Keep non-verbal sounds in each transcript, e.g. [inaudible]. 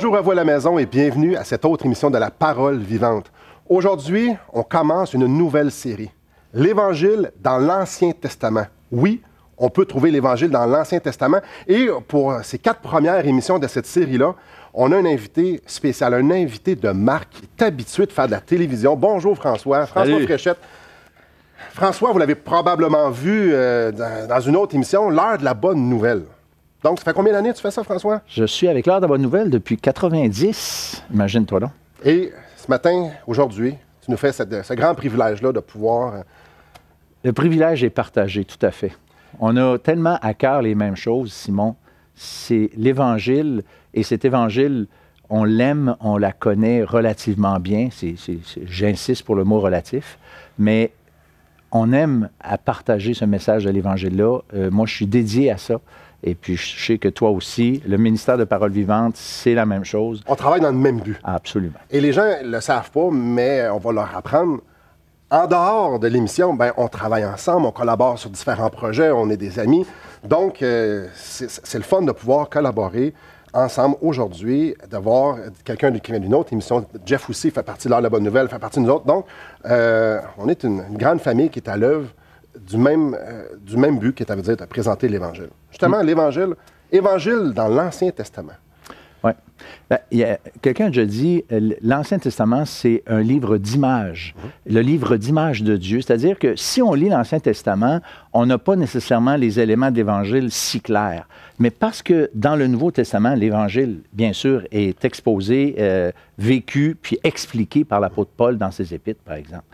Bonjour à vous à la maison et bienvenue à cette autre émission de La Parole vivante. Aujourd'hui, on commence une nouvelle série, l'Évangile dans l'Ancien Testament. Oui, on peut trouver l'Évangile dans l'Ancien Testament et pour ces quatre premières émissions de cette série-là, on a un invité spécial, un invité de marque qui est habitué de faire de la télévision. Bonjour François, François Fréchette. François, vous l'avez probablement vu euh, dans une autre émission, l'heure de la bonne nouvelle. Donc, ça fait combien d'années que tu fais ça, François? Je suis avec l'heure de bonne nouvelle depuis 90, imagine-toi là. Et ce matin, aujourd'hui, tu nous fais ce grand privilège-là de pouvoir... Euh, le privilège est partagé, tout à fait. On a tellement à cœur les mêmes choses, Simon. C'est l'Évangile, et cet Évangile, on l'aime, on la connaît relativement bien. J'insiste pour le mot relatif, mais on aime à partager ce message de l'Évangile-là. Euh, moi, je suis dédié à ça. Et puis, je sais que toi aussi, le ministère de Parole Vivante, c'est la même chose. On travaille dans le même but. Absolument. Et les gens ne le savent pas, mais on va leur apprendre. En dehors de l'émission, ben, on travaille ensemble, on collabore sur différents projets, on est des amis. Donc, euh, c'est le fun de pouvoir collaborer ensemble aujourd'hui, de voir quelqu'un d'une autre émission. Jeff aussi fait partie de la bonne nouvelle, fait partie de nous autres. Donc, euh, on est une grande famille qui est à l'œuvre du même, euh, du même but qui est à dire de présenter l'Évangile. Justement, mm. l'Évangile, Évangile dans l'Ancien Testament. Oui. Ben, quelqu'un a déjà dit, euh, l'Ancien Testament, c'est un livre d'images, mm-hmm. le livre d'images de Dieu. C'est-à-dire que si on lit l'Ancien Testament, on n'a pas nécessairement les éléments d'Évangile si clairs. Mais parce que dans le Nouveau Testament, l'Évangile, bien sûr, est exposé, euh, vécu, puis expliqué par l'apôtre Paul dans ses épîtres, par exemple.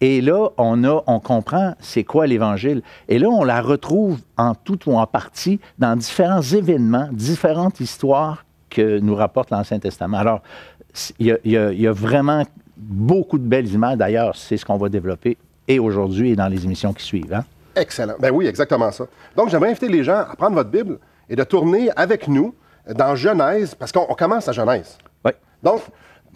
Et là, on, a, on comprend c'est quoi l'Évangile. Et là, on la retrouve en tout ou en partie dans différents événements, différentes histoires que nous rapporte l'Ancien Testament. Alors, il y, a vraiment beaucoup de belles images. D'ailleurs, c'est ce qu'on va développer et aujourd'hui et dans les émissions qui suivent. Hein? Excellent. Ben oui, exactement ça. Donc, j'aimerais inviter les gens à prendre votre Bible, et de tourner avec nous dans Genèse, parce qu'on commence à Genèse. Oui. Donc,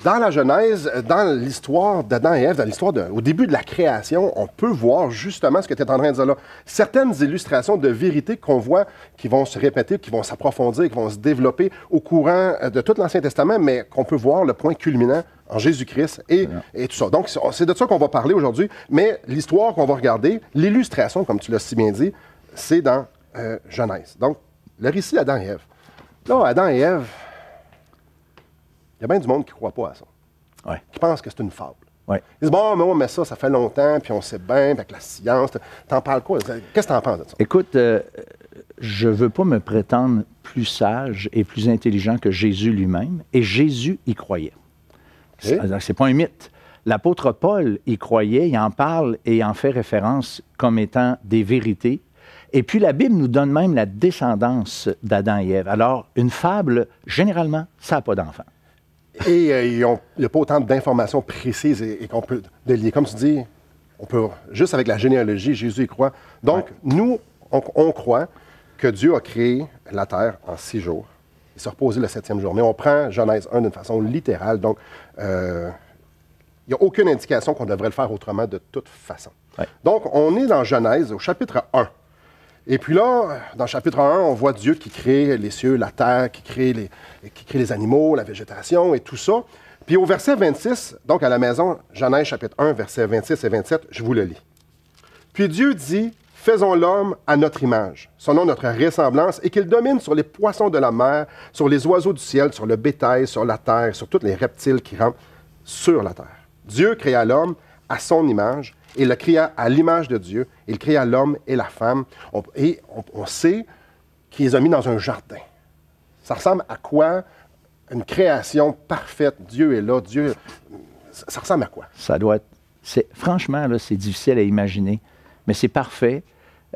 dans la Genèse, dans l'histoire d'Adam et Ève, dans l'histoire au début de la création, on peut voir justement ce que tu es en train de dire là. Certaines illustrations de vérité qu'on voit qui vont se répéter, qui vont s'approfondir, qui vont se développer au courant euh, de tout l'Ancien Testament, mais qu'on peut voir le point culminant en Jésus-Christ et, tout ça. Donc, c'est de ça qu'on va parler aujourd'hui, mais l'histoire qu'on va regarder, l'illustration, comme tu l'as si bien dit, c'est dans euh, Genèse. Donc, le récit d'Adam et Ève. Là, Adam et Ève, il y a bien du monde qui ne croit pas à ça. Qui pense que c'est une fable. Ils disent Bon, mais, ça, ça fait longtemps, puis on sait bien, avec la science. T'en parles quoi Qu'est-ce que t'en penses de ça Écoute, euh, je ne veux pas me prétendre plus sage et plus intelligent que Jésus lui-même, et Jésus y croyait. C'est pas un mythe. L'apôtre Paul y croyait, il en parle et en fait référence comme étant des vérités et puis la Bible nous donne même la descendance d'Adam et Ève. Alors, une fable, généralement, ça n'a pas d'enfant. Et euh, il n'y a pas autant d'informations précises et, qu'on peut délier. Comme tu dis, on peut, juste avec la généalogie, Jésus y croit. Donc, nous, on, croit que Dieu a créé la terre en six jours. Il s'est reposé le septième jour. Mais on prend Genèse 1 d'une façon littérale. Donc, euh, il n'y a aucune indication qu'on devrait le faire autrement de toute façon. Donc, on est dans Genèse au chapitre 1. Et puis là, dans chapitre 1, on voit Dieu qui crée les cieux, la terre, qui crée les, crée les animaux, la végétation et tout ça. Puis au verset 26, donc à la maison, Genèse chapitre 1, versets 26 et 27, je vous le lis. Puis Dieu dit, Faisons l'homme à notre image, selon notre ressemblance, et qu'il domine sur les poissons de la mer, sur les oiseaux du ciel, sur le bétail, sur la terre, sur tous les reptiles qui rentrent sur la terre. Dieu créa l'homme à son image. Il le créa à l'image de Dieu. Il créa l'homme et la femme. et on, sait qu'il les a mis dans un jardin. Ça ressemble à quoi une création parfaite? Dieu est là. Dieu. Ça ressemble à quoi? Ça doit être. Franchement, c'est difficile à imaginer, mais c'est parfait.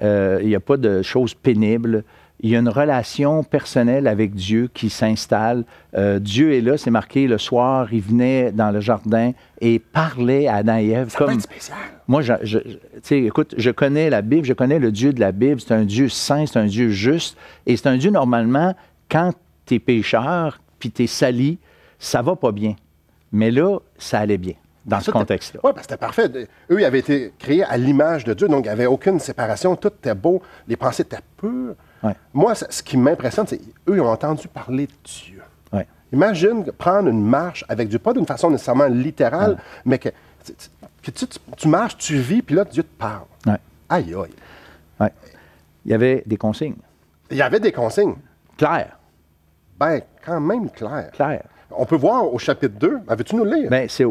Euh, il n'y a pas de choses pénibles il y a une relation personnelle avec Dieu qui s'installe. Euh, Dieu est là, c'est marqué le soir, il venait dans le jardin et parlait à Adam comme... Peut moi, je, écoute, je connais la Bible, je connais le Dieu de la Bible. C'est un Dieu saint, c'est un Dieu juste. Et c'est un Dieu, normalement, quand tu es pécheur, puis tu es sali, ça va pas bien. Mais là, ça allait bien dans ce contexte-là. Oui, que c'était parfait. Eux, ils avaient été créés à l'image de Dieu, donc il n'y avait aucune séparation, tout était beau, les pensées étaient pures. Moi, ce qui m'impressionne, c'est qu'eux, ont entendu parler de Dieu. Imagine prendre une marche avec Dieu, pas d'une façon nécessairement littérale, mais que tu, marches, tu vis, puis là, Dieu te parle. Aïe, aïe. Ouais. Il y avait des consignes. Il y avait des consignes. Claire. Ben, quand même claires. Claire. On peut voir au chapitre 2. Avais-tu nous le lire? Bien, c'est,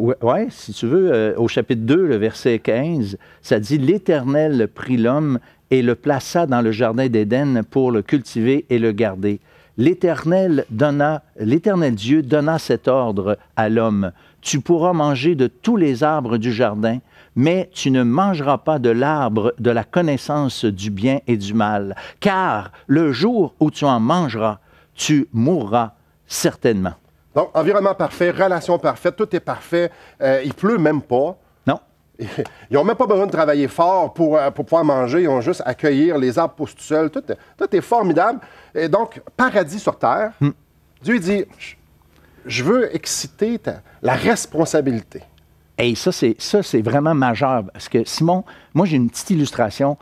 si tu veux, euh, au chapitre 2, le verset 15, ça dit L'Éternel prit l'homme et le plaça dans le jardin d'Éden pour le cultiver et le garder. L'Éternel donna, l'Éternel Dieu donna cet ordre à l'homme tu pourras manger de tous les arbres du jardin, mais tu ne mangeras pas de l'arbre de la connaissance du bien et du mal, car le jour où tu en mangeras, tu mourras certainement. Donc, environnement parfait, relation parfaite, tout est parfait. Euh, il pleut même pas. Non. [laughs] Ils n'ont même pas besoin de travailler fort pour, euh, pour pouvoir manger. Ils ont juste cueillir les arbres poussent tout seuls. Tout, est formidable. Et donc, paradis sur terre. Hmm. Dieu dit, je veux exciter la responsabilité. Et ça, c'est, ça, c'est vraiment majeur. Parce que, Simon, moi, j'ai une petite illustration.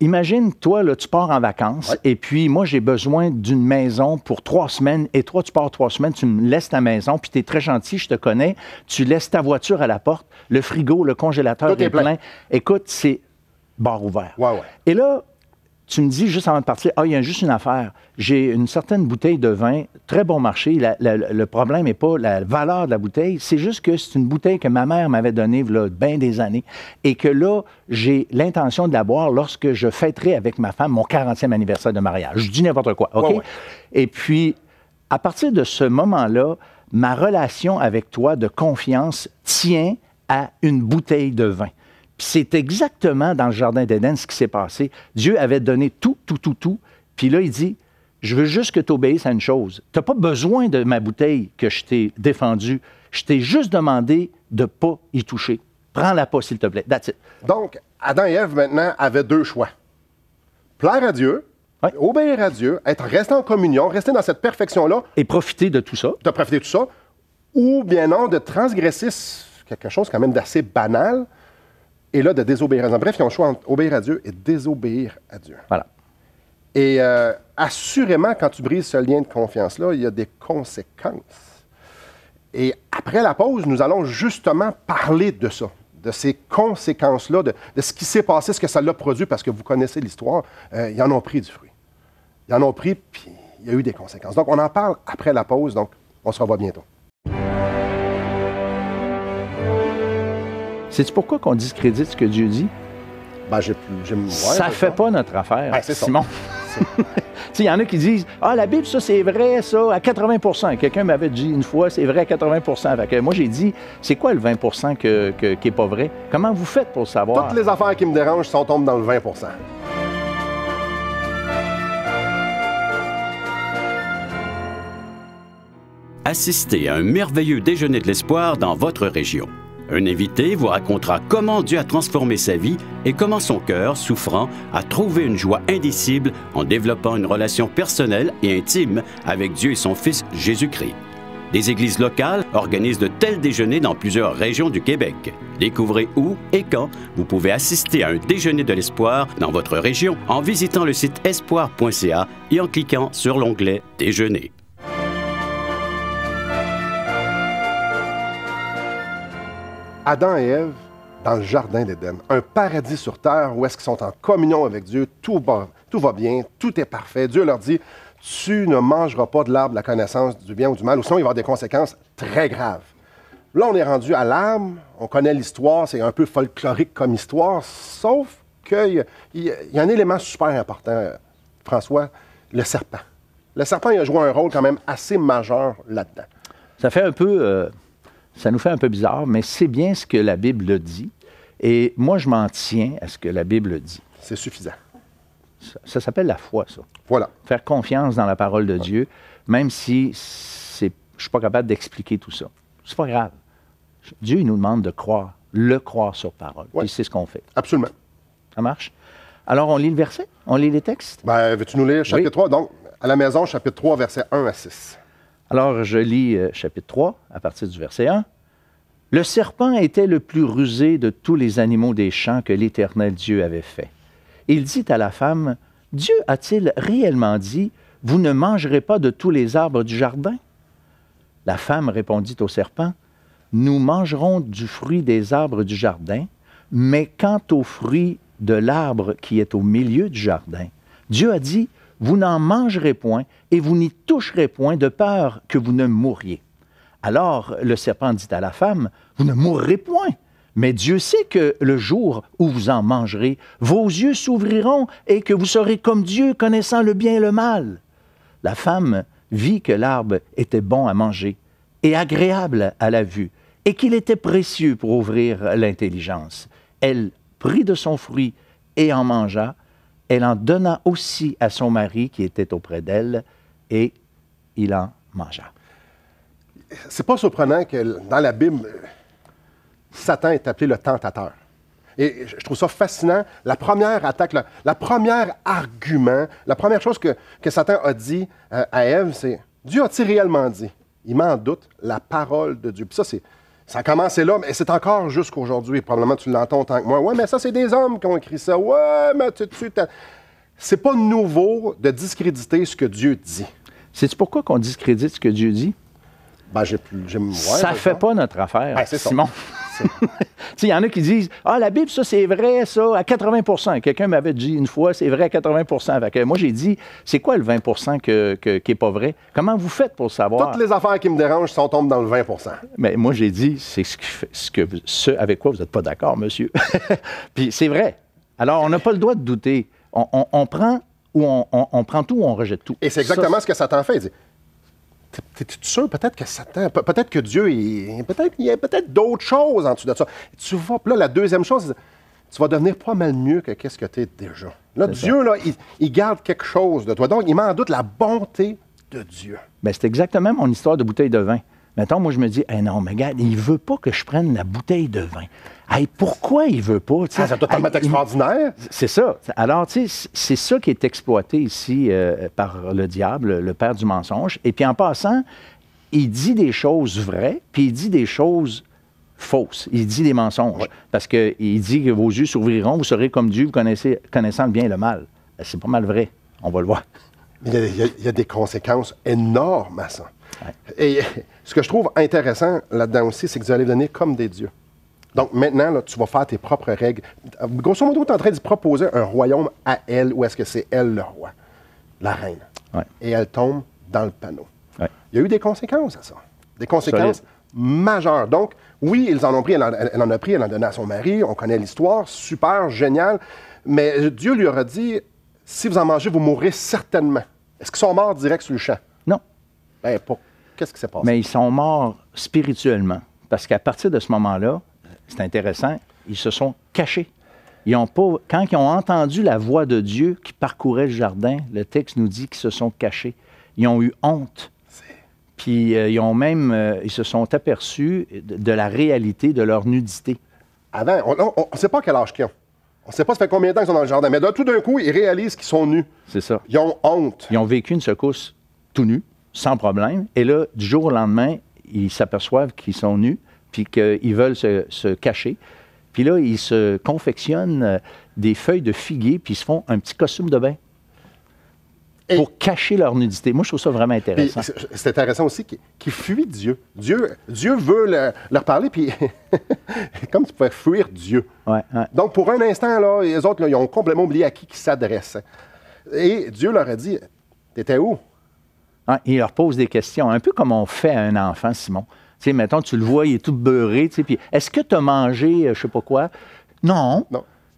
Imagine, toi, là, tu pars en vacances et puis moi, j'ai besoin d'une maison pour trois semaines. Et toi, tu pars trois semaines, tu me laisses ta maison, puis tu es très gentil, je te connais. Tu laisses ta voiture à la porte, le frigo, le congélateur est plein. Écoute, c'est barre ouvert. Ouais, ouais. Et là, tu me dis juste avant de partir, ah, il y a juste une affaire. J'ai une certaine bouteille de vin, très bon marché. le problème n'est pas la valeur de la bouteille, c'est juste que c'est une bouteille que ma mère m'avait donnée voilà bien des années et que là, j'ai l'intention de la boire lorsque je fêterai avec ma femme mon 40e anniversaire de mariage. Je dis n'importe quoi, OK? Et puis, à partir de ce moment-là, ma relation avec toi de confiance tient à une bouteille de vin c'est exactement dans le Jardin d'Éden ce qui s'est passé. Dieu avait donné tout, tout, tout, tout. Puis là, il dit, je veux juste que tu obéisses à une chose. Tu n'as pas besoin de ma bouteille que je t'ai défendue. Je t'ai juste demandé de ne pas y toucher. Prends-la pas, s'il te plaît. That's it. Donc, Adam et Ève, maintenant, avaient deux choix. Plaire à Dieu, obéir à Dieu, être resté en communion, rester dans cette perfection-là. Et profiter de tout ça. De profiter de tout ça. Ou bien non, de transgresser quelque chose quand même d'assez banal, et là de désobéir à Dieu. Bref, ils ont le choix entre obéir à Dieu et désobéir à Dieu. Voilà. Et euh, assurément, quand tu brises ce lien de confiance-là, il y a des conséquences. Et après la pause, nous allons justement parler de ça, de ces conséquences-là, de, ce qui s'est passé, ce que ça l'a produit, parce que vous connaissez l'histoire, euh, ils en ont pris du fruit. Ils en ont pris, puis il y a eu des conséquences. Donc, on en parle après la pause, donc on se revoit bientôt. C'est pourquoi qu'on discrédite ce que Dieu dit? Ben, j'ai ça fait pas notre affaire, Simon. [laughs] Il y en a qui disent Ah, la Bible, ça, c'est vrai, ça, à 80 Quelqu'un m'avait dit une fois, c'est vrai à 80 Moi, j'ai dit C'est quoi le 20 que, qui n'est pas vrai Comment vous faites pour savoir Toutes les affaires qui me dérangent sont tombe dans le 20 Assistez à un merveilleux déjeuner de l'espoir dans votre région. Un invité vous racontera comment Dieu a transformé sa vie et comment son cœur, souffrant, a trouvé une joie indicible en développant une relation personnelle et intime avec Dieu et son Fils Jésus-Christ. Des églises locales organisent de tels déjeuners dans plusieurs régions du Québec. Découvrez où et quand vous pouvez assister à un déjeuner de l'espoir dans votre région en visitant le site espoir.ca et en cliquant sur l'onglet Déjeuner. Adam et Ève dans le jardin d'Éden, un paradis sur terre où est-ce qu'ils sont en communion avec Dieu, tout va, tout va bien, tout est parfait. Dieu leur dit, tu ne mangeras pas de l'arbre de la connaissance du bien ou du mal, ou sinon il va y avoir des conséquences très graves. Là, on est rendu à l'âme, on connaît l'histoire, c'est un peu folklorique comme histoire, sauf qu'il y, y, a un élément super important, François, le serpent. Le serpent, il a joué un rôle quand même assez majeur là-dedans. Ça fait un peu... Euh, ça nous fait un peu bizarre, mais c'est bien ce que la Bible dit. Et moi, je m'en tiens à ce que la Bible dit. C'est suffisant. Ça, s'appelle la foi, ça. Voilà. Faire confiance dans la parole de Dieu, même si je ne suis pas capable d'expliquer tout ça. C'est pas grave. Dieu, il nous demande de croire, le croire sur parole. Ouais. Puis c'est ce qu'on fait. Absolument. Ça marche? Alors, on lit le verset? On lit les textes? Ben, veux-tu nous lire chapitre 3? Donc, à la maison, chapitre 3, verset 1 à 6. Alors je lis euh, chapitre 3 à partir du verset 1. Le serpent était le plus rusé de tous les animaux des champs que l'Éternel Dieu avait fait. Il dit à la femme, Dieu a-t-il réellement dit, Vous ne mangerez pas de tous les arbres du jardin La femme répondit au serpent, Nous mangerons du fruit des arbres du jardin, mais quant au fruit de l'arbre qui est au milieu du jardin, Dieu a dit, vous n'en mangerez point et vous n'y toucherez point de peur que vous ne mouriez. Alors le serpent dit à la femme, vous ne mourrez point. Mais Dieu sait que le jour où vous en mangerez, vos yeux s'ouvriront et que vous serez comme Dieu connaissant le bien et le mal. La femme vit que l'arbre était bon à manger et agréable à la vue, et qu'il était précieux pour ouvrir l'intelligence. Elle prit de son fruit et en mangea, elle en donna aussi à son mari qui était auprès d'elle, et il en mangea. C'est pas surprenant que dans la Bible, euh, Satan est appelé le tentateur. Et je trouve ça fascinant. La première attaque, la, premier première argument, la première chose que, que Satan a dit euh, à Ève, c'est Dieu a-t-il réellement dit Il m'en doute, la parole de Dieu. ça, c'est, ça a commencé là, mais c'est encore jusqu'aujourd'hui. Probablement, tu l'entends tant que moi. Ouais, mais ça, c'est des hommes qui ont écrit ça. Ouais, mais tu. tu c'est pas nouveau de discréditer ce que Dieu dit. C'est pourquoi qu'on discrédite ce que Dieu dit? Ben, j'ai plus. Ouais, ça fait pas notre affaire, ben, Simon. [laughs] [laughs] Il y en a qui disent Ah, la Bible, ça, c'est vrai, ça, à 80 Quelqu'un m'avait dit une fois C'est vrai à 80 avec Moi, j'ai dit C'est quoi le 20 que, qui n'est pas vrai Comment vous faites pour savoir Toutes les affaires qui me dérangent sont tombe dans le 20 Mais moi, j'ai dit C'est ce, que, ce avec quoi vous n'êtes pas d'accord, monsieur. [laughs] Puis c'est vrai. Alors, on n'a pas le droit de douter. On, prend ou on, prend tout ou on rejette tout. Et c'est exactement ce que ça t'en fait. Il T'es-tu sûr? Peut-être que Satan, peut-être que Dieu, peut-être il y a peut-être d'autres choses en dessous de ça. Tu vois, là, la deuxième chose, tu vas devenir pas mal mieux que qu'est-ce que tu es déjà. Là, Dieu, là, il, garde quelque chose de toi. Donc, il met en doute la bonté de Dieu. Mais ben, c'est exactement mon histoire de bouteille de vin. Mettons, moi, je me dis, eh non, mais regarde, il ne veut pas que je prenne la bouteille de vin. Hey, pourquoi il ne veut pas? Ah, ça doit extraordinaire. C'est ça. Alors, tu c'est ça qui est exploité ici euh, par le diable, le père du mensonge. Et puis, en passant, il dit des choses vraies, puis il dit des choses fausses. Il dit des mensonges. Parce qu'il dit que vos yeux s'ouvriront, vous serez comme Dieu, vous connaissez, connaissant le bien et le mal. Euh, c'est pas mal vrai. On va le voir. Il il y a des conséquences énormes à ça. Et [laughs] ce que je trouve intéressant là-dedans aussi, c'est que vous allez donner comme des dieux. Donc maintenant, tu vas faire tes propres règles. Grosso modo, tu es en train de proposer un royaume à elle, ou est-ce que c'est elle le roi, la reine. Et elle tombe dans le panneau. Il y a eu des conséquences à ça. Des conséquences majeures. Donc, oui, ils en ont pris, elle en, a pris, elle en a donné à son mari, on connaît l'histoire, super, génial. Mais Dieu lui aura dit, si vous en mangez, vous mourrez certainement. Est-ce qu'ils sont morts direct sur le champ? Non. Ben, pas Qu'est-ce Mais ils sont morts spirituellement. Parce qu'à partir de ce moment-là, c'est intéressant, ils se sont cachés. Ils ont pas, quand ils ont entendu la voix de Dieu qui parcourait le jardin, le texte nous dit qu'ils se sont cachés. Ils ont eu honte. Puis euh, ils ont même, euh, ils se sont aperçus de, la réalité de leur nudité. Avant, on ne sait pas quel âge qu'ils ont. On ne sait pas ça fait combien de temps qu'ils sont dans le jardin. Mais tout d'un coup, ils réalisent qu'ils sont nus. C'est ça. Ils ont honte. Ils ont vécu une secousse tout nus sans problème. Et là, du jour au lendemain, ils s'aperçoivent qu'ils sont nus, puis qu'ils veulent se, cacher. Puis là, ils se confectionnent euh, des feuilles de figuier, puis ils se font un petit costume de bain. pour cacher leur nudité. Moi, je trouve ça vraiment intéressant. C'est intéressant aussi qu'ils fuient Dieu. Dieu, Dieu veut leur parler, puis [laughs] comme tu pouvais fuir Dieu. Donc, pour un instant, là, les autres, ils ont complètement oublié à qui ils s'adressent. Et Dieu leur a dit T'étais où ah, il leur pose des questions, un peu comme on fait à un enfant, Simon. Tu sais, mettons, tu le vois, il est tout beurré, tu sais, puis est-ce que tu as mangé, je euh, je sais pas quoi? Non.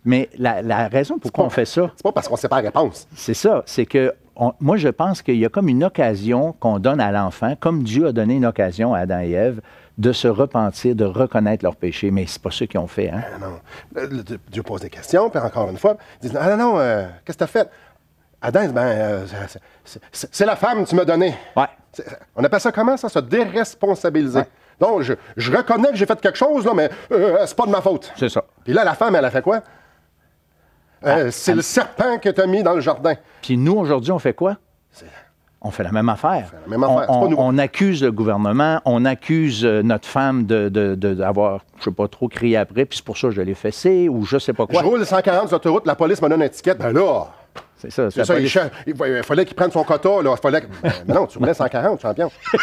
Mais la, raison pourquoi on fait ça. C'est pas parce qu'on sait pas la réponse. C'est ça. C'est que moi, je pense qu'il y a comme une occasion qu'on donne à l'enfant, comme Dieu a donné une occasion à Adam et Ève, de se repentir, de reconnaître leurs péchés. Mais c'est pas ceux qui ont fait. Hein. Ah, euh, Dieu pose des questions, puis encore une fois, ils disent Ah non, non, euh, qu'est-ce que tu as fait Adam, ben, euh, c'est la femme que tu m'as donnée. Ouais. On appelle ça comment, ça? Se déresponsabiliser. Donc, je, reconnais que j'ai fait quelque chose, là, mais euh, euh, c'est pas de ma faute. C'est ça. Puis là, la femme, elle a fait quoi? Ah, c'est le serpent que tu as mis dans le jardin. Puis nous, aujourd'hui, on fait quoi? On fait la même affaire. On, On, accuse le gouvernement, on accuse notre femme d'avoir, de, de, je sais pas trop, crié après, puis c'est pour ça que je l'ai fessé ou je sais pas quoi. Je roule 140 sur l'autoroute, la police me donne une étiquette. Ben là, c'est ça. il, fallait qu'il prenne son quota. Là. Il fallait [laughs] ben, non, tu me 140, champion. [laughs]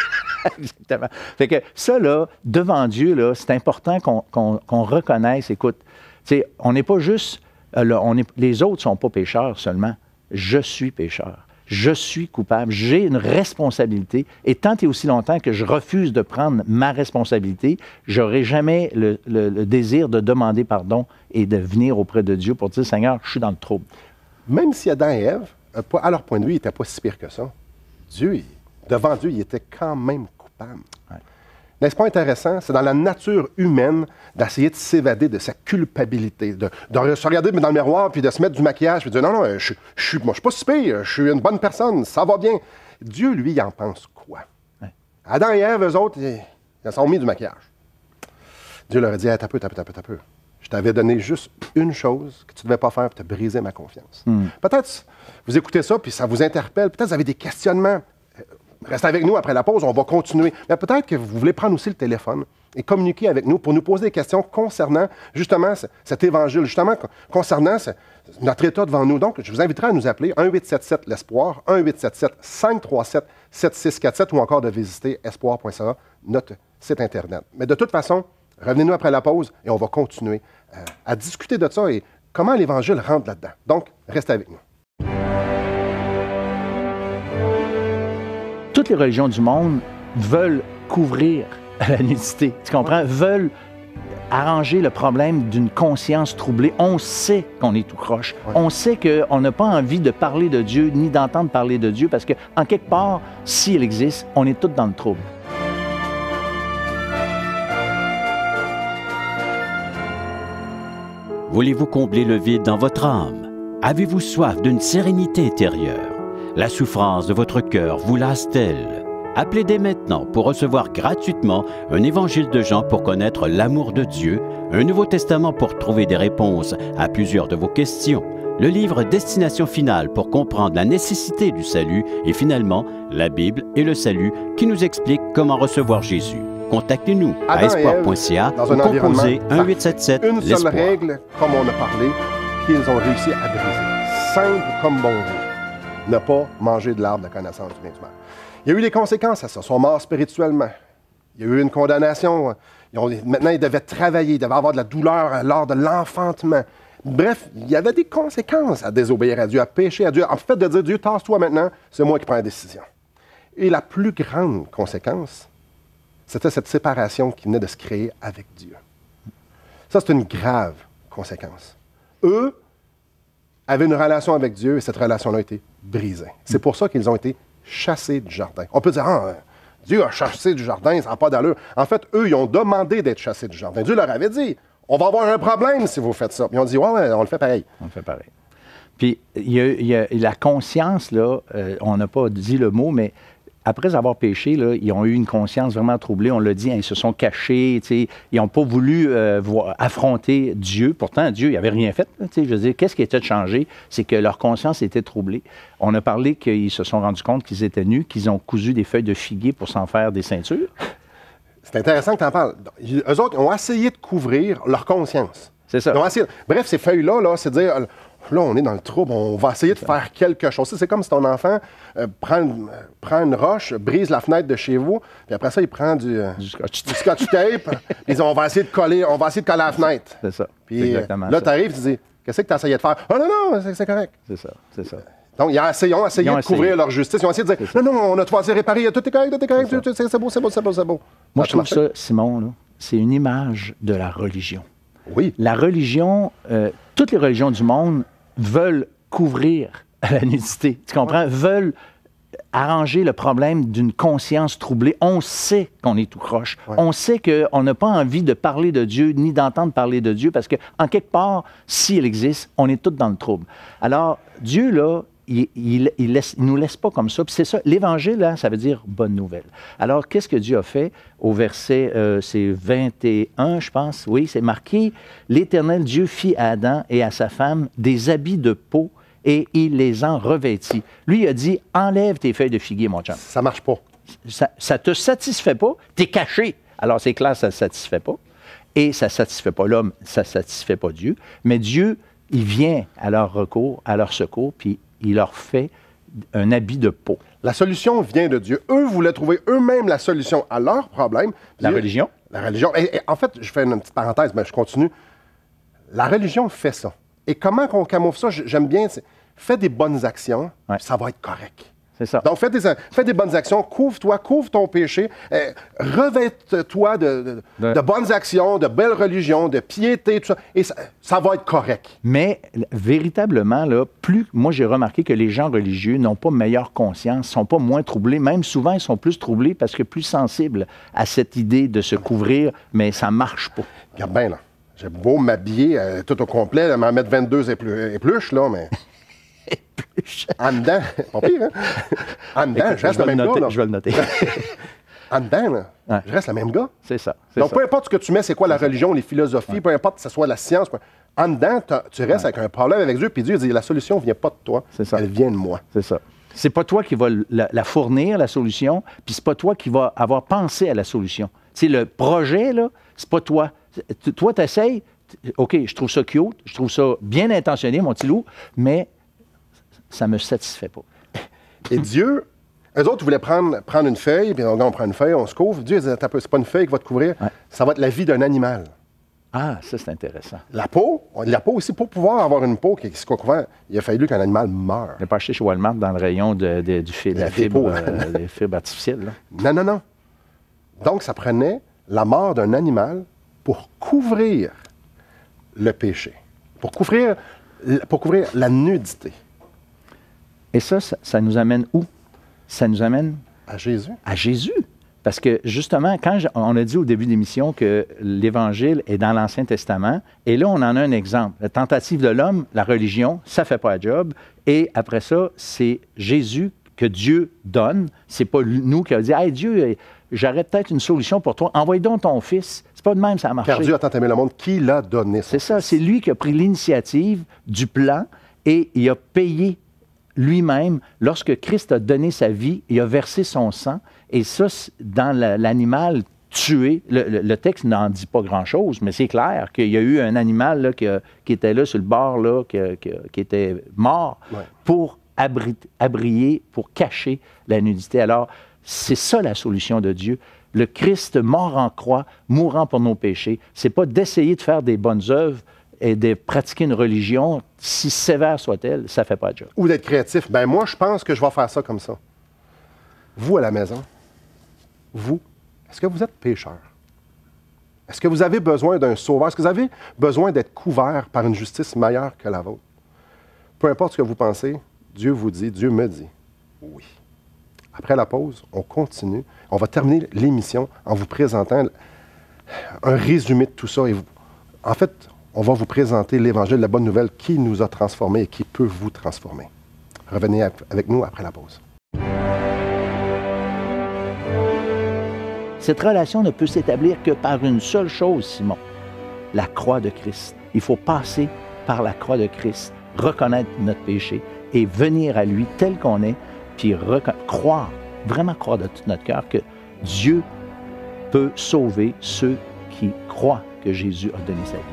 Exactement. Fait que ça, là, devant Dieu, là, c'est important qu'on, reconnaisse, écoute, on n'est pas juste... Euh, on est, les autres ne sont pas pécheurs seulement. Je suis pécheur. Je suis coupable. J'ai une responsabilité. Et tant et aussi longtemps que je refuse de prendre ma responsabilité, j'aurai jamais le désir de demander pardon et de venir auprès de Dieu pour dire Seigneur, je suis dans le trouble. Même si Adam et Ève, euh, à leur point de vue, ils n'étaient pas si pires que ça. Dieu, devant Dieu, il était quand même coupable. N'est-ce pas intéressant? C'est dans la nature humaine d'essayer de s'évader de sa culpabilité, de, se regarder dans le miroir, puis de se mettre du maquillage, puis de dire non, non, euh, je, je, moi, je suis pas si pire, je suis une bonne personne, ça va bien. Dieu, lui, il en pense quoi? Adam et Ève, eux autres, ils, se sont mis du maquillage. Dieu leur a dit, hey, peu, t'as peu, t'as peu, peu. Je t'avais donné juste une chose que tu ne devais pas faire, puis tu as ma confiance. Hmm. Peut-être vous écoutez ça, puis ça vous interpelle. Peut-être vous avez des questionnements. Euh, restez avec nous après la pause, on va continuer. Mais peut-être que vous voulez prendre aussi le téléphone et communiquer avec nous pour nous poser des questions concernant justement cet évangile, justement concernant notre état devant nous. Donc, je vous inviterai à nous appeler 1877 l'espoir, 1877 537 7647 ou encore de visiter espoir.ca, notre site internet. Mais de toute façon, Revenez-nous après la pause et on va continuer euh, à discuter de ça et comment l'Évangile rentre là-dedans. Donc, restez avec nous. Toutes les religions du monde veulent couvrir [laughs] la nudité, tu comprends? Veulent arranger le problème d'une conscience troublée. On sait qu'on est tout croche. On sait qu'on n'a pas envie de parler de Dieu ni d'entendre parler de Dieu parce que, en quelque part, s'il existe, on est tous dans le trouble. Voulez-vous combler le vide dans votre âme? Avez-vous soif d'une sérénité intérieure? La souffrance de votre cœur vous lasse-t-elle? Appelez dès maintenant pour recevoir gratuitement un évangile de Jean pour connaître l'amour de Dieu, un Nouveau Testament pour trouver des réponses à plusieurs de vos questions, le livre Destination finale pour comprendre la nécessité du salut et finalement la Bible et le salut qui nous expliquent comment recevoir Jésus. Contactez-nous ah à euh, espoir.ca ou composez 1877 Une seule règle, comme on a parlé, qu'ils ont réussi à briser. Simple comme bon Ne pas manger de l'arbre de connaissance du bien du mal. Il y a eu des conséquences à ça. Ils sont morts spirituellement. Il y a eu une condamnation. maintenant, ils devaient travailler, ils devaient avoir de la douleur lors de l'enfantement. Bref, il y avait des conséquences à désobéir à Dieu, à pécher à Dieu. En fait, de dire Dieu, tasse-toi maintenant, c'est moi qui prends la décision. Et la plus grande conséquence, c'était cette séparation qui venait de se créer avec Dieu. Ça, c'est une grave conséquence. Eux avaient une relation avec Dieu et cette relation-là a été brisée. C'est pour ça qu'ils ont été chassés du jardin. On peut dire, ah, Dieu a chassé du jardin, ça n'a pas d'allure. En fait, eux, ils ont demandé d'être chassés du jardin. Dieu leur avait dit, on va avoir un problème si vous faites ça. Puis ont dit, ouais, on le fait pareil. On le fait pareil. Puis il y a, la conscience, là, euh, on n'a pas dit le mot, mais après avoir péché, ils ont eu une conscience vraiment troublée. On l'a dit, hein, ils se sont cachés, ils n'ont pas voulu euh, affronter Dieu. Pourtant, Dieu, il avait rien fait. je veux dire, qu'est-ce qui était changé? C'est que leur conscience était troublée. On a parlé qu'ils se sont rendus compte qu'ils étaient nus, qu'ils ont cousu des feuilles de figuier pour s'en faire des ceintures. C'est intéressant que tu en parles. Eux autres ont essayé de couvrir leur conscience. C'est ça. Bref, ces feuilles-là, -là, c'est dire là, on est dans le trouble, on va essayer de faire quelque chose. C'est comme si ton enfant euh, prend, une, prend, une roche, brise la fenêtre de chez vous, puis après ça, il prend du, euh, scotch. tape, [laughs] puis on va essayer de coller, on va essayer de coller la fenêtre. C'est ça. Puis là, tu arrives, tu dis, qu'est-ce que tu essayé de faire? Oh non, non, c'est correct. C'est ça, c'est ça. Donc, ils ont essayé, de couvrir leur justice. Ils ont essayé de dire, non, non, on a tout assez réparé, tout est correct, tout est correct, c'est beau, c'est beau, c'est beau, c'est beau. Moi, je trouve ça, Simon, c'est une image de la religion. Oui. La religion, euh, toutes les religions du monde veulent couvrir [laughs] la nudité. Tu comprends? Veulent arranger le problème d'une conscience troublée. On sait qu'on est tout croche. On sait qu'on n'a pas envie de parler de Dieu ni d'entendre parler de Dieu parce que, en quelque part, s'il existe, on est tous dans le trouble. Alors, Dieu, là, il, il, nous laisse pas comme ça. Puis c'est ça, l'évangile, hein, ça veut dire bonne nouvelle. Alors, qu'est-ce que Dieu a fait au verset euh, c'est 21, je pense, oui, c'est marqué, l'Éternel Dieu fit à Adam et à sa femme des habits de peau et il les en revêtit. Lui, il a dit, enlève tes feuilles de figuier, mon chum. Ça marche pas. Ça, ça te satisfait pas, es caché. Alors, c'est clair, ça ne satisfait pas. Et ça ne satisfait pas l'homme, ça ne satisfait pas Dieu. Mais Dieu, il vient à leur recours, à leur secours, puis il leur fait un habit de peau. La solution vient de Dieu. Eux voulaient trouver eux-mêmes la solution à leur problème. La religion. La religion. en fait, je fais une petite parenthèse, mais je continue. La religion fait ça. Et comment on camoufle ça? J'aime bien. fait des bonnes actions, ça va être correct. Donc, fais des, bonnes actions, couvre-toi, couvre ton péché, euh, revête-toi de, bonnes actions, de belles religions, de piété, tout ça, et ça, va être correct. Mais véritablement, là, plus, moi j'ai remarqué que les gens religieux n'ont pas meilleure conscience, sont pas moins troublés, même souvent ils sont plus troublés parce que plus sensibles à cette idée de se couvrir, mais ça marche pas. Regarde bien, là. J'ai beau m'habiller euh, tout au complet, m'en mettre 22 épluches, là, mais [laughs] En dedans, pire, hein? En je reste le même noter, gars. Je vais le noter. [laughs] en dedans, je reste le même gars. C'est ça. Donc, peu importe ce que tu mets, c'est quoi la religion, les philosophies, peu importe que ce soit la science. En dedans, tu restes avec un problème avec Dieu, puis Dieu dit la solution ne vient pas de toi, C'est ça. elle vient de moi. C'est ça. C'est pas toi qui vas la, fournir, la solution, puis c'est pas toi qui vas avoir pensé à la solution. C'est le projet, là, c'est pas toi. Toi, tu essayes, OK, je trouve ça cute, je trouve ça bien intentionné, mon petit loup, mais ça ne me satisfait pas. Et Dieu, eux autres voulaient prendre, une feuille, puis on, prend une feuille, on se couvre. Dieu ce c'est pas une feuille qui va te couvrir, ça va être la vie d'un animal. Ah, ça, c'est intéressant. La peau, la peau aussi, pour pouvoir avoir une peau qui, se couvre, il a fallu qu'un animal meure. Il n'a pas acheté chez Walmart dans le rayon de, du fil, la, euh, [laughs] fibres artificielles. Non, non, non. Donc, ça prenait la mort d'un animal pour couvrir le péché, pour couvrir, pour couvrir la nudité. Et ça, ça, nous amène où? Ça nous amène à Jésus. À Jésus. Parce que justement, quand on a dit au début de l'émission que l'Évangile est dans l'Ancien Testament, et là, on en a un exemple. La tentative de l'homme, la religion, ça ne fait pas la job. Et après ça, c'est Jésus que Dieu donne. C'est pas nous qui avons dit, hey Dieu, j'aurais peut-être une solution pour toi. Envoie donc ton fils. C'est pas de même, ça a marché. Car Dieu tant aimé le monde, qui l'a donné C'est ça, c'est lui qui a pris l'initiative du plan et il a payé lui-même, lorsque Christ a donné sa vie, il a versé son sang, et ça, dans l'animal tué, le, texte n'en dit pas grand-chose, mais c'est clair qu'il y a eu un animal qui, était là sur le bord, là, qui, était mort pour abriller, pour cacher la nudité. Alors, c'est ça la solution de Dieu le Christ mort en croix, mourant pour nos péchés. C'est pas d'essayer de faire des bonnes œuvres et de pratiquer une religion, si sévère soit-elle, ça fait pas de job. Ou d'être créatif. Ben moi, je pense que je vais faire ça comme ça. Vous à la maison, vous, est-ce que vous êtes pécheur? Est-ce que vous avez besoin d'un sauveur? Est-ce que vous avez besoin d'être couvert par une justice meilleure que la vôtre? Peu importe ce que vous pensez, Dieu vous dit, Dieu me dit, oui. Après la pause, on continue. On va terminer l'émission en vous présentant un résumé de tout ça. Et vous, en fait, on va vous présenter l'Évangile, la bonne nouvelle qui nous a transformés et qui peut vous transformer. Revenez avec nous après la pause. Cette relation ne peut s'établir que par une seule chose, Simon, la croix de Christ. Il faut passer par la croix de Christ, reconnaître notre péché et venir à lui tel qu'on est, puis croire, vraiment croire de tout notre cœur que Dieu peut sauver ceux qui croient que Jésus a donné sa vie.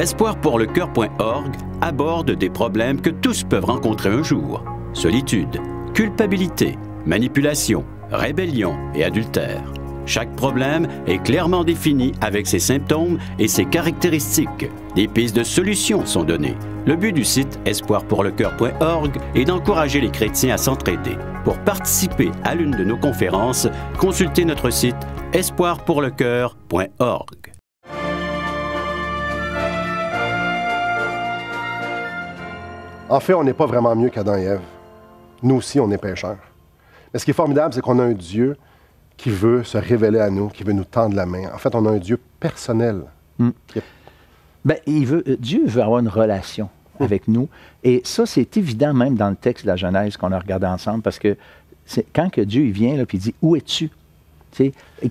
espoirpourlecoeur.org aborde des problèmes que tous peuvent rencontrer un jour. Solitude, culpabilité, manipulation, rébellion et adultère. Chaque problème est clairement défini avec ses symptômes et ses caractéristiques. Des pistes de solutions sont données. Le but du site espoirpourlecoeur.org est d'encourager les chrétiens à s'entraider. Pour participer à l'une de nos conférences, consultez notre site espoirpourlecoeur.org. En fait, on n'est pas vraiment mieux qu'Adam et Ève. Nous aussi, on est pécheurs. Mais ce qui est formidable, c'est qu'on a un Dieu qui veut se révéler à nous, qui veut nous tendre la main. En fait, on a un Dieu personnel. Hmm. Ben, il veut, euh, Dieu veut avoir une relation hmm. avec nous. Et ça, c'est évident même dans le texte de la Genèse qu'on a regardé ensemble, parce que quand que Dieu vient et dit Où es-tu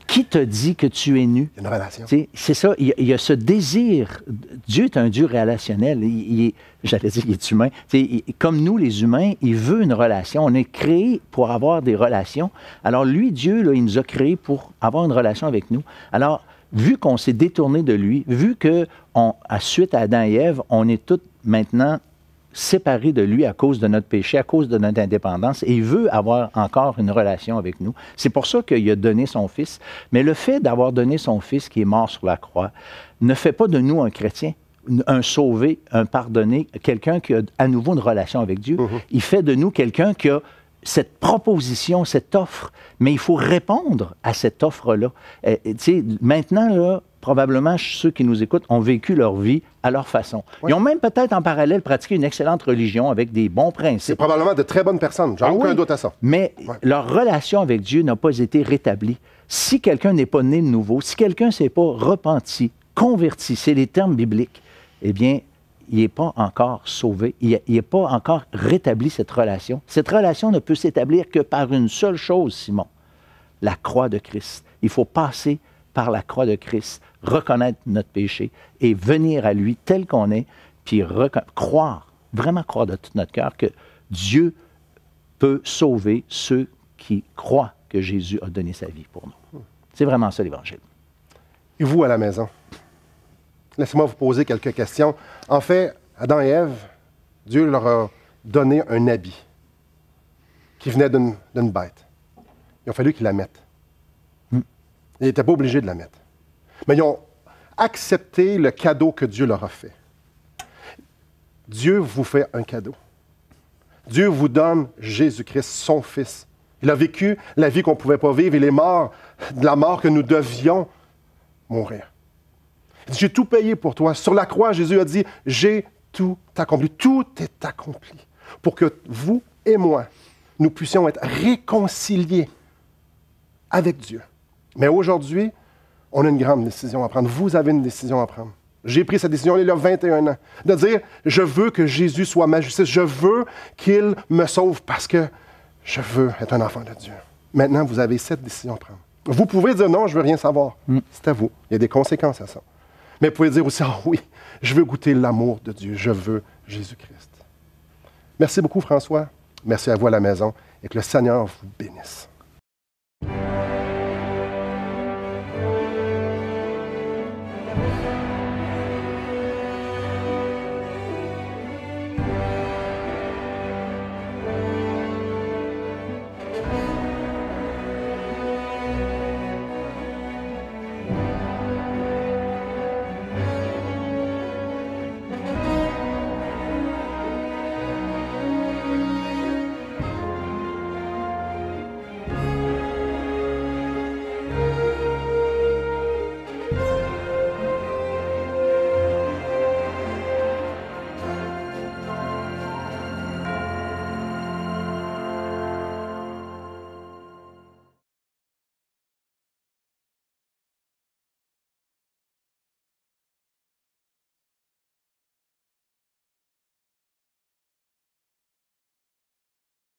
qui te dit que tu es nu? Une relation. C'est ça, il y, a, ce désir. Dieu est un Dieu relationnel. Il, j'allais dire il est humain. comme nous, les humains, il veut une relation. On est créé pour avoir des relations. Alors lui, Dieu, il nous a créés pour avoir une relation avec nous. Alors, vu qu'on s'est détourné de lui, vu que, on, suite à Adam et Ève, on est tous maintenant séparé de lui à cause de notre péché, à cause de notre indépendance, et il veut avoir encore une relation avec nous. C'est pour ça qu'il a donné son Fils. Mais le fait d'avoir donné son Fils qui est mort sur la croix ne fait pas de nous un chrétien, un sauvé, un pardonné, quelqu'un qui a à nouveau une relation avec Dieu. Mhm. Il fait de nous quelqu'un qui a cette proposition, cette offre, mais il faut répondre à cette offre-là. sais, maintenant, là, probablement ceux qui nous écoutent ont vécu leur vie à leur façon. Ils ont même peut-être en parallèle pratiqué une excellente religion avec des bons principes. C'est probablement de très bonnes personnes, j'en ai ah aucun doute à ça. Mais leur relation avec Dieu n'a pas été rétablie. Si quelqu'un n'est pas né de nouveau, si quelqu'un ne s'est pas repenti, converti, c'est les termes bibliques, eh bien, il n'est pas encore sauvé, il n'est pas encore rétabli cette relation. Cette relation ne peut s'établir que par une seule chose, Simon, la croix de Christ. Il faut passer par la croix de Christ, reconnaître notre péché et venir à lui tel qu'on est, puis croire, vraiment croire de tout notre cœur que Dieu peut sauver ceux qui croient que Jésus a donné sa vie pour nous. C'est vraiment ça l'Évangile. Et vous à la maison, laissez-moi vous poser quelques questions. En fait, Adam et Ève, Dieu leur a donné un habit qui venait d'une bête. Il a fallu qu'ils la mettent. Ils n'étaient pas obligés de la mettre. Mais ils ont accepté le cadeau que Dieu leur a fait. Dieu vous fait un cadeau. Dieu vous donne Jésus-Christ, son Fils. Il a vécu la vie qu'on ne pouvait pas vivre. Il est mort de la mort que nous devions mourir. J'ai tout payé pour toi. Sur la croix, Jésus a dit, j'ai tout accompli. Tout est accompli pour que vous et moi, nous puissions être réconciliés avec Dieu. Mais aujourd'hui, on a une grande décision à prendre. Vous avez une décision à prendre. J'ai pris cette décision, il y a 21 ans, de dire, je veux que Jésus soit ma justice, je veux qu'il me sauve parce que je veux être un enfant de Dieu. Maintenant, vous avez cette décision à prendre. Vous pouvez dire, non, je ne veux rien savoir. Mm. C'est à vous. Il y a des conséquences à ça. Mais vous pouvez dire aussi, [laughs] ah oui, je veux goûter l'amour de Dieu, je veux Jésus-Christ. Merci beaucoup, François. Merci à vous à la maison et que le Seigneur vous bénisse.